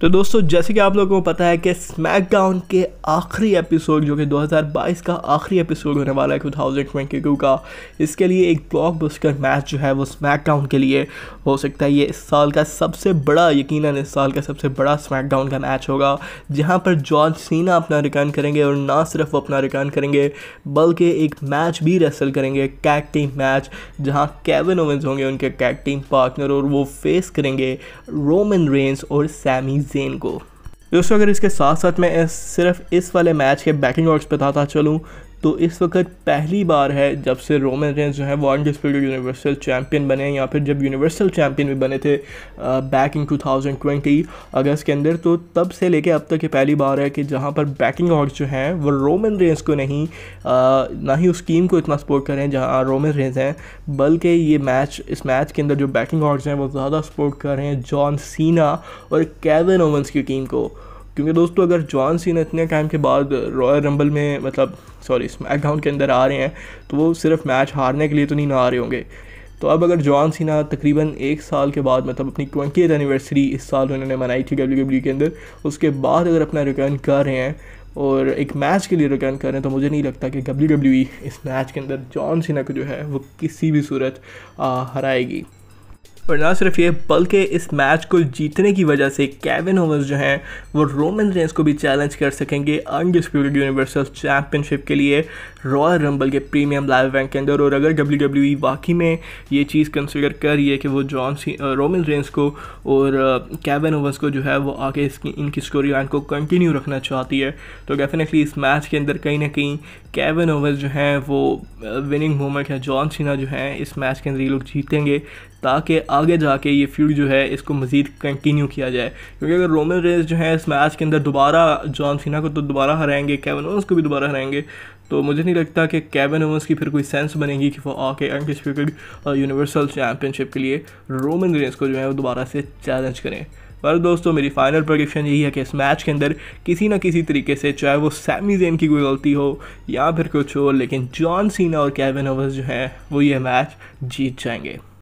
तो दोस्तों जैसे कि आप लोगों को पता है कि स्मैकडाउन के आखिरी एपिसोड जो कि 2022 का आखिरी एपिसोड होने वाला है 2022 का इसके लिए एक ब्लॉकबस्टर मैच जो है वो स्मैकडाउन के लिए हो सकता है ये इस साल का सबसे बड़ा यकीनन इस साल का सबसे बड़ा स्मैकडाउन का मैच होगा जहां पर जॉर्ज सीना अपना रिटर्न करेंगे और ना सिर्फ वो अपना रिटर्न करेंगे बल्कि एक मैच भी रेसल करेंगे कैक टीम मैच जहाँ कैविन ओवेंस होंगे उनके कैक टीम पार्टनर और वो फेस करेंगे रोमन रेंस और सैमी जेन को दोस्तों अगर इसके साथ साथ मैं इस सिर्फ इस वाले मैच के बैटिंग ऑर्ड्स बताता चलूँ तो इस वक्त पहली बार है जब से रोमन रेंस जो है वो अनडिस्प्यूटेड यूनिवर्सल चैम्पियन बने या फिर जब यूनिवर्सल चैम्पियन भी बने थे बैक इन 2020 अगस्त के अंदर तो तब से लेके अब तक ये पहली बार है कि जहाँ पर बैकिंग ऑर्ड जो हैं वो रोमन रेंस को नहीं uh, ना ही उस टीम को इतना सपोर्ट करें जहाँ रोमन रेंस हैं बल्कि ये मैच इस मैच के अंदर जो बैकिंग ऑर्ड्स हैं वो ज़्यादा सपोर्ट कर रहे हैं जॉन सीना और कैवन ओवंस की टीम को क्योंकि दोस्तों अगर जॉन सीना इतने टाइम के बाद रॉयल रंबल में मतलब सॉरी स्मैकडाउन के अंदर आ रहे हैं तो वो सिर्फ मैच हारने के लिए तो नहीं ना आ रहे होंगे तो अब अगर जॉन सीना तकरीबन एक साल के बाद मतलब अपनी ट्वेंटी एनिवर्सरी इस साल उन्होंने मनाई थी डब्ल्यू डब्ल्यू e के अंदर उसके बाद अगर अपना रिटर्न कर रहे हैं और एक मैच के लिए रिटर्न कर रहे हैं तो मुझे नहीं लगता कि डब्ल्यू डब्ल्यू e इस मैच के अंदर जॉन सीना को जो है वो किसी भी सूरत हराएगी और ना सिर्फ ये बल्कि इस मैच को जीतने की वजह से कैविन ओवर्स जो हैं वो रोमन रेंस को भी चैलेंज कर सकेंगे अनडिस्प्यूटेड यूनिवर्सल चैम्पियनशिप के लिए रॉयल रंबल के प्रीमियम लाइव इवेंट के अंदर और अगर डब्ल्यू डब्ल्यू e वाकई में ये चीज़ कंसिडर कर रही है कि वो जॉन सी रोमन रेंस को और कैविन ओवर्स को जो है वो आगे इसकी इनकी स्टोरी लाइन को कंटिन्यू रखना चाहती है तो डेफिनेटली इस मैच के अंदर कहीं ना कहीं कैविन ओवर्स जो हैं वो विनिंग मोमेंट है जॉन सीना जो हैं इस मैच के अंदर ये लोग जीतेंगे ताकि आगे जाके ये फ्यूड जो है इसको मज़ीद कंटिन्यू किया जाए क्योंकि अगर रोमन रेस जो है इस मैच के अंदर दोबारा जॉन सीना को तो दोबारा हराएंगे कैवन ओवंस को भी दोबारा हराएंगे तो मुझे नहीं लगता कि कैवन ओवंस की फिर कोई सेंस बनेगी कि वो आके अनडिस्प्यूटेड यूनिवर्सल चैम्पियनशिप के लिए रोमन रेस को जो है वो दोबारा से चैलेंज करें पर दोस्तों मेरी फाइनल प्रोडिक्शन यही है कि इस मैच के अंदर किसी ना किसी तरीके से चाहे वो सैमी जेन की कोई गलती हो या फिर कुछ हो लेकिन जॉन सीना और कैवन ओवर्स जो हैं वो ये मैच जीत जाएंगे